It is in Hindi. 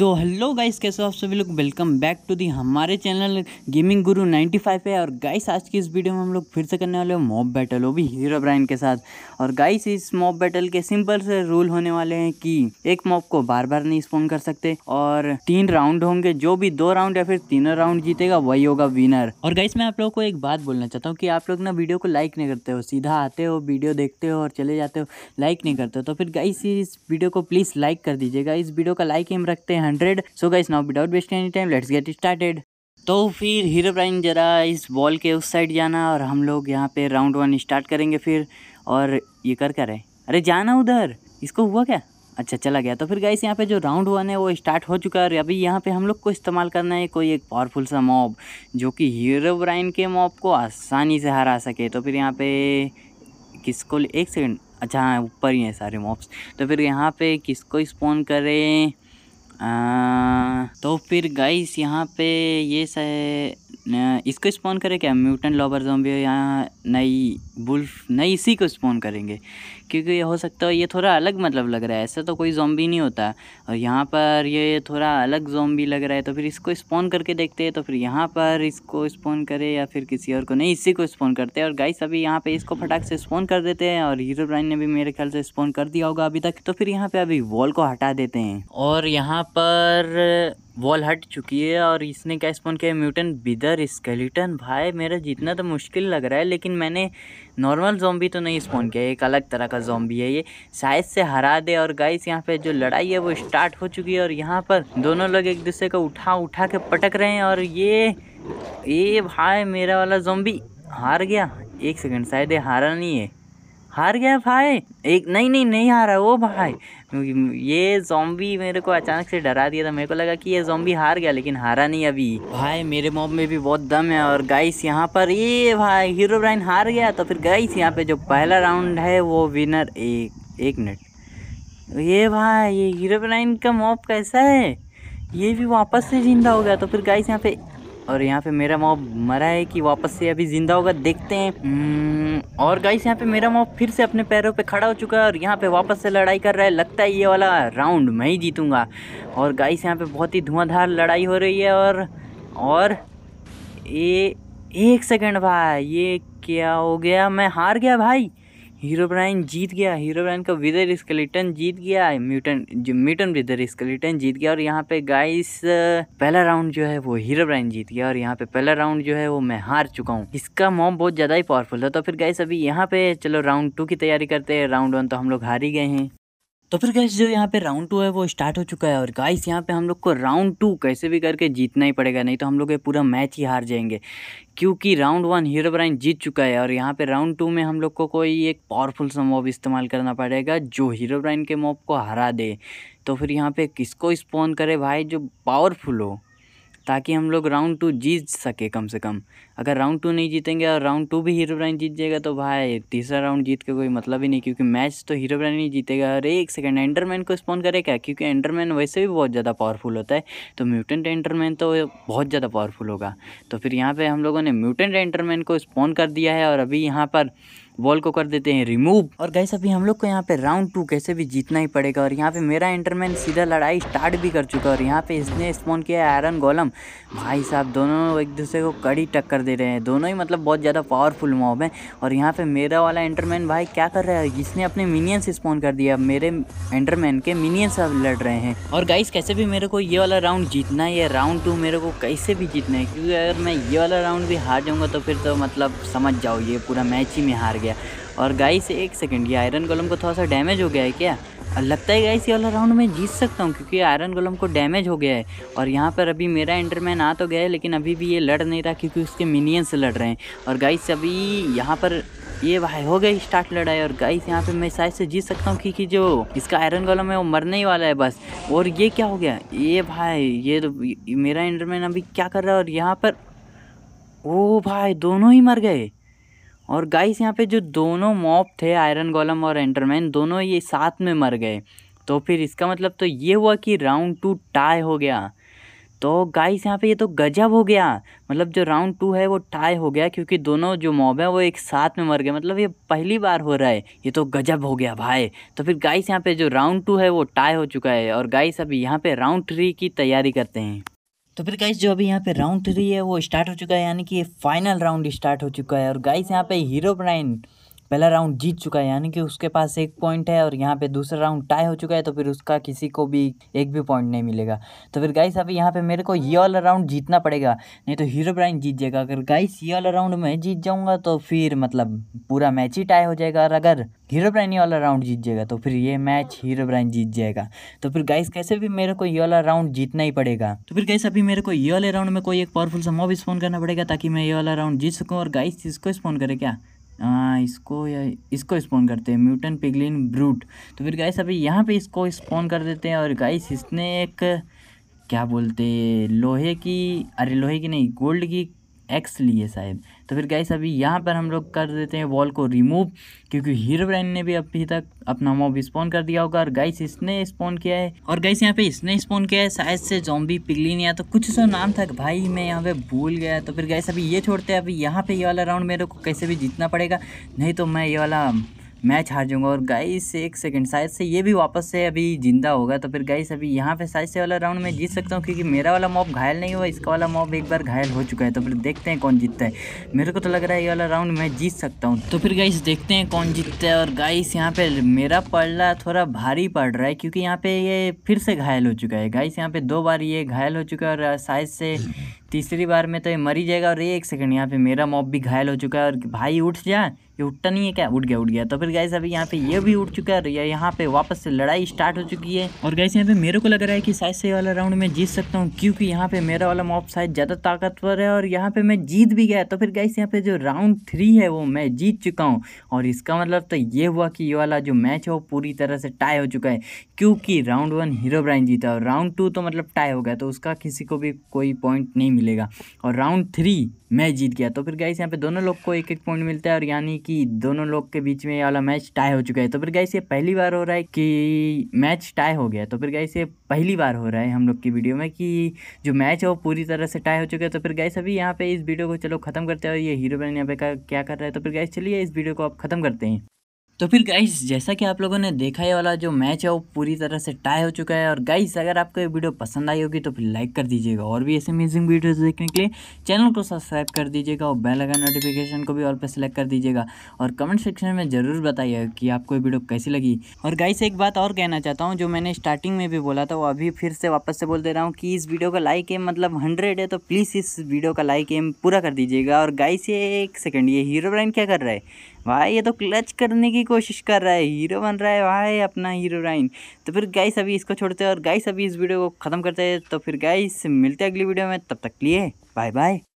सो हेलो गाइस कैसे हो आप सभी लोग वेलकम बैक टू दी हमारे चैनल गेमिंग गुरु 95 है और गाइस आज की इस वीडियो में हम लोग फिर से करने वाले हैं मॉब बैटल वो भी हीरो ब्राइन के साथ और गाइस इस मॉब बैटल के सिंपल से रूल होने वाले हैं कि एक मॉब को बार बार नहीं स्पॉन कर सकते और तीन राउंड होंगे जो भी दो राउंड या फिर तीनों राउंड जीतेगा वही होगा विनर और गाइस मैं आप लोग को एक बात बोलना चाहता हूँ कि आप लोग ना वीडियो को लाइक नहीं करते हो सीधा आते हो वीडियो देखते हो और चले जाते हो लाइक नहीं करते हो तो फिर गाइस इस वीडियो को प्लीज़ लाइक कर दीजिएगा इस वीडियो का लाइक हम रखते हैं hundred so guys now without wasting any time let's get started तो फिर हीरो प्राइन जरा इस बॉल के उस साइड जाना और हम लोग यहाँ पे राउंड वन स्टार्ट करेंगे फिर और ये कर कर रहे अरे जाना उधर इसको हुआ क्या अच्छा चला गया तो फिर गाइस यहाँ पे जो राउंड वन है वो स्टार्ट हो चुका है अभी यहाँ पे हम लोग को इस्तेमाल करना है कोई एक पावरफुल सा मॉब जो कि हीरो ब्राइन के मॉब को आसानी से हरा सके तो फिर यहाँ पे किसको एक सेकेंड अच्छा हाँ ऊपर ही हैं सारे मॉब्स तो फिर यहाँ पे किसको स्पॉन करें तो फिर गाइस यहाँ पे ये इसको स्पॉन करें क्या म्यूटेंट लॉबर जोम्बी यहाँ नई बुल्फ नई इसी को स्पॉन करेंगे क्योंकि ये हो सकता है ये थोड़ा अलग मतलब लग रहा है ऐसा तो कोई जोम्बी नहीं होता और यहाँ पर ये थोड़ा अलग जोम्बी लग रहा है तो फिर इसको स्पॉन करके देखते हैं तो फिर यहाँ पर इसको स्पॉन करें या फिर किसी और को नहीं इसी को स्पॉन करते हैं और गाइस अभी यहाँ पे इसको फटाक से स्पॉन कर देते हैं और हीरो ब्राइन ने भी मेरे ख्याल से स्पॉन कर दिया होगा अभी तक तो फिर यहाँ पर अभी वॉल को हटा देते हैं और यहाँ पर वॉल हट चुकी है और इसने क्या स्पॉन किया म्यूटेंट बिदर स्केलेटन भाई मेरा जितना तो मुश्किल लग रहा है लेकिन मैंने नॉर्मल जोम्बी तो नहीं स्पॉन किया एक अलग तरह का जोम्बी है ये शायद से हरा दे और गाइस यहाँ पे जो लड़ाई है वो स्टार्ट हो चुकी है और यहाँ पर दोनों लोग एक दूसरे को उठा उठा के पटक रहे हैं और ये ये भाई मेरा वाला जोम्बी हार गया एक सेकेंड शायद ये हारा नहीं है हार गया भाई एक नहीं नहीं नहीं हारा वो भाई क्योंकि ये जोम्बी मेरे को अचानक से डरा दिया था मेरे को लगा कि ये जोम्बी हार गया लेकिन हारा नहीं अभी भाई मेरे मॉब में भी बहुत दम है और गाइस यहाँ पर ये भाई हीरो ब्राइन हार गया तो फिर गाइस यहाँ पे जो पहला राउंड है वो विनर एक एक मिनट ये भाई ये हीरो ब्राइन का मॉब कैसा है ये भी वापस से जिंदा हो गया तो फिर गाइस यहाँ पे और यहाँ पे मेरा मॉब मरा है कि वापस से अभी ज़िंदा होगा देखते हैं हम्म, और गाइस यहाँ पे मेरा मॉब फिर से अपने पैरों पे खड़ा हो चुका है और यहाँ पे वापस से लड़ाई कर रहा है लगता है ये वाला राउंड मैं ही जीतूँगा और गाइस यहाँ पे बहुत ही धुआंधार लड़ाई हो रही है और और ये एक सेकेंड भाई ये क्या हो गया मैं हार गया भाई हीरो ब्राइन जीत गया हीरो ब्राइन का विदर स्केलेटन जीत गया म्यूटन जो म्यूटन विदर स्केलेटन जीत गया और यहाँ पे गाइस पहला राउंड जो है वो हीरो ब्राइन जीत गया और यहाँ पे पहला राउंड जो है वो मैं हार चुका हूँ इसका मॉम बहुत ज़्यादा ही पावरफुल था तो फिर गाइस अभी यहाँ पे चलो राउंड टू की तैयारी करते हैं राउंड वन तो हम लोग हार ही गए हैं तो फिर गैस जो यहाँ पे राउंड टू है वो स्टार्ट हो चुका है और गाइस यहाँ पे हम लोग को राउंड टू कैसे भी करके जीतना ही पड़ेगा नहीं तो हम लोग ये पूरा मैच ही हार जाएंगे क्योंकि राउंड वन हीरो ब्राइन जीत चुका है और यहाँ पे राउंड टू में हम लोग को कोई एक पावरफुल सा मॉब इस्तेमाल करना पड़ेगा जो हीरो ब्राइन के मॉब को हरा दे तो फिर यहाँ पर किसको स्पॉन करे भाई जो पावरफुल हो ताकि हम लोग राउंड टू जीत सके कम से कम अगर राउंड टू नहीं जीतेंगे और राउंड टू भी हीरो ब्राइन जीत जाएगा तो भाई तीसरा राउंड जीत के कोई मतलब ही नहीं क्योंकि मैच तो हीरो ब्राइन नहीं जीतेगा और एक सेकेंड एंडरमैन को स्पॉन करेगा क्योंकि एंडरमैन वैसे भी बहुत ज़्यादा पावरफुल होता है तो म्यूटेंट एंडरमैन तो बहुत ज़्यादा पावरफुल होगा तो फिर यहाँ पर हम लोगों ने म्यूटेंट एंटरमैन को स्पॉन कर दिया है और अभी यहाँ पर बॉल को कर देते हैं रिमूव और गैस अभी हम लोग को यहाँ पे राउंड टू कैसे भी जीतना ही पड़ेगा और यहाँ पे मेरा इंटरमैन सीधा लड़ाई स्टार्ट भी कर चुका है और यहाँ पे इसने स्पॉन किया है आयरन गोलम भाई साहब दोनों एक दूसरे को कड़ी टक्कर दे रहे हैं दोनों ही मतलब बहुत ज़्यादा पावरफुल मॉब है और यहाँ पे मेरा वाला एंटरमैन भाई क्या कर रहा है जिसने अपने मिनियंस स्पॉन कर दिया मेरे एंटरमैन के मिनियंस अब लड़ रहे हैं और गाइस कैसे भी मेरे को ये वाला राउंड जीतना है राउंड टू मेरे को कैसे भी जीतना है क्योंकि अगर मैं ये वाला राउंड भी हार जाऊँगा तो फिर तो मतलब समझ जाओ ये पूरा मैच ही में हार गया गया और गाइस एक सेकंड ये आयरन गोलम को थोड़ा सा डैमेज हो गया है क्या और लगता है गाइस ये वाला राउंड मैं जीत सकता हूँ क्योंकि आयरन गोलम को डैमेज हो गया है और यहाँ पर अभी मेरा इंटरमैन आ तो गया है लेकिन अभी भी ये लड़ नहीं रहा क्योंकि उसके मिनियंस लड़ रहे हैं और गाइस अभी यहाँ पर ये भाई हो गई स्टार्ट लड़ाई और गाइस यहाँ पे मैं शायद से जीत सकता हूँ क्योंकि जो इसका आयरन गोलम है वो मरने ही वाला है बस और ये क्या हो गया ये भाई ये तो मेरा इंटरमैन अभी क्या कर रहा है और यहाँ पर ओ भाई दोनों ही मर गए और गाइस यहाँ पे जो दोनों मॉप थे आयरन गोलम और एंडरमैन दोनों ये साथ में मर गए तो फिर इसका मतलब तो ये हुआ कि राउंड टू टाई हो गया तो गाइस यहाँ पे ये तो गजब हो गया मतलब जो राउंड टू है वो टाई हो गया क्योंकि दोनों जो मॉब है वो एक साथ में मर गए मतलब ये पहली बार हो रहा है ये तो गजब हो गया भाई तो फिर गाइस यहाँ पे जो राउंड टू है वो टाई हो चुका है और गाइस अब यहाँ पे राउंड थ्री की तैयारी करते हैं तो फिर गाइस जो अभी यहाँ पे राउंड थ्री है वो स्टार्ट हो चुका है यानी कि फाइनल राउंड स्टार्ट हो चुका है और गाइस यहाँ पे हीरो ब्राइन पहला राउंड जीत चुका है यानी कि उसके पास एक पॉइंट है और यहाँ पे दूसरा राउंड टाई हो चुका है तो फिर उसका किसी को भी एक भी पॉइंट नहीं मिलेगा तो फिर गाइस अभी यहाँ पे मेरे को ये वाला राउंड जीतना पड़ेगा नहीं तो हीरो ब्राइन जीत जाएगा अगर गाइस ये वाला राउंड मैं जीत जाऊँगा तो फिर मतलब पूरा मैच ही टाई हो जाएगा और अगर हीरो ब्राइन ये वाला राउंड जीत जाएगा तो फिर ये मैच हीरो ब्राइन जीत जाएगा तो फिर गाइस कैसे भी मेरे को ये वाला राउंड जीतना ही पड़ेगा तो फिर गाइस अभी मेरे को ये वाले राउंड में कोई एक पावरफुल सा मॉब स्पॉन करना पड़ेगा ताकि मैं ये वाला राउंड जीत सकूँ और गाइस इसको स्पॉन करे क्या हाँ इसको या इसको स्पॉन करते हैं म्यूटन पिगलिन ब्रूट तो फिर गाइस अभी यहाँ पे इसको स्पॉन कर देते हैं और गाइस इसने एक क्या बोलते लोहे की अरे लोहे की नहीं गोल्ड की एक्स लिए साहब तो फिर गाइस अभी यहाँ पर हम लोग कर देते हैं वॉल को रिमूव क्योंकि हीरो ब्रैंड ने भी अभी तक अपना मॉब स्पॉन कर दिया होगा और गाइस इसने स्पॉन किया है और गाइस यहाँ पे इसने स्पॉन किया है शायद से जॉम्बी नहीं या तो कुछ सो नाम था भाई मैं यहाँ पे भूल गया तो फिर गाइस अभी ये छोड़ते हैं अभी यहाँ पे ये वाला राउंड मेरे को कैसे भी जीतना पड़ेगा नहीं तो मैं ये वाला मैच हार जाऊंगा और गाइस एक सेकंड शायद से ये भी वापस से अभी जिंदा होगा तो फिर गाइस अभी यहाँ पे शायद से वाला राउंड मैं जीत सकता हूँ क्योंकि मेरा वाला मॉब घायल नहीं हुआ इसका वाला मॉब एक बार घायल हो चुका है तो फिर देखते हैं कौन जीतता है मेरे को तो लग रहा है ये वाला राउंड मैं जीत सकता हूँ तो फिर गाइस देखते हैं कौन जीतता है और गाइस यहाँ पे मेरा पड़ला थोड़ा भारी पड़ रहा है क्योंकि यहाँ पे ये फिर से घायल हो चुका है गाइस यहाँ पे दो बार ये घायल हो चुका है और शायद से तीसरी बार में तो ये मरी जाएगा और ये एक सेकंड यहाँ पे मेरा मॉब भी घायल हो चुका है और भाई उठ जा ये उठता नहीं है क्या उठ गया उठ गया तो फिर गैस अभी यहाँ पे ये भी उठ चुका है यहाँ पे वापस से लड़ाई स्टार्ट हो चुकी है और गैस यहाँ पे मेरे को लग रहा है कि शायद से वाला राउंड में जीत सकता हूँ क्योंकि यहाँ पे मेरा वाला मॉब शायद ज़्यादा ताकतवर है और यहाँ पे मैं जीत भी गया तो फिर गैस यहाँ पे जो राउंड थ्री है वो मैं जीत चुका हूँ और इसका मतलब तो ये हुआ कि ये वाला जो मैच है वो पूरी तरह से टाई हो चुका है क्योंकि राउंड वन हीरो ब्राइन जीता और राउंड टू तो मतलब टाई हो गया तो उसका किसी को भी कोई पॉइंट नहीं मिलेगा और राउंड थ्री मैच जीत गया तो फिर गाइस यहाँ पे दोनों लोग को एक एक पॉइंट मिलता है और यानी कि दोनों लोग के बीच में ये वाला मैच टाई हो चुका है तो फिर गाइस ये पहली बार हो रहा है कि मैच टाई हो गया तो फिर गाइस ये पहली बार हो रहा है हम लोग की वीडियो में कि जो मैच है वो पूरी तरह से टाई हो चुका है तो फिर गाइस अभी यहाँ पे इस वीडियो को चलो खत्म करते हैं और ये हीरो बहन यहाँ पे क्या कर रहा है तो फिर गाइस चलिए इस वीडियो को आप खत्म करते हैं तो फिर गाइस जैसा कि आप लोगों ने देखा ये वाला जो मैच है वो पूरी तरह से टाई हो चुका है और गाइस अगर आपको ये वीडियो पसंद आई होगी तो फिर लाइक कर दीजिएगा और भी ऐसे अमेजिंग वीडियोस देखने के लिए चैनल को सब्सक्राइब कर दीजिएगा और बेल आइकन नोटिफिकेशन को भी ऑल पर सेलेक्ट कर दीजिएगा और कमेंट सेक्शन में ज़रूर बताइएगा कि आपको ये वीडियो कैसी लगी और गाइस एक बात और कहना चाहता हूँ जो मैंने स्टार्टिंग में भी बोला था वो अभी फिर से वापस से बोल दे रहा हूँ कि इस वीडियो का लाइक एम मतलब हंड्रेड है तो प्लीज़ इस वीडियो का लाइक एम पूरा कर दीजिएगा और गाइस ये एक सेकेंड ये हीरो ब्राइन क्या कर रहा है भाई ये तो क्लच करने की कोशिश कर रहा है हीरो बन रहा है भाई अपना हीरो राइन तो फिर गाइस अभी इसको छोड़ते हैं और गाइस अभी इस वीडियो को ख़त्म करते हैं तो फिर गाइस मिलते हैं अगली वीडियो में तब तक लिए बाय बाय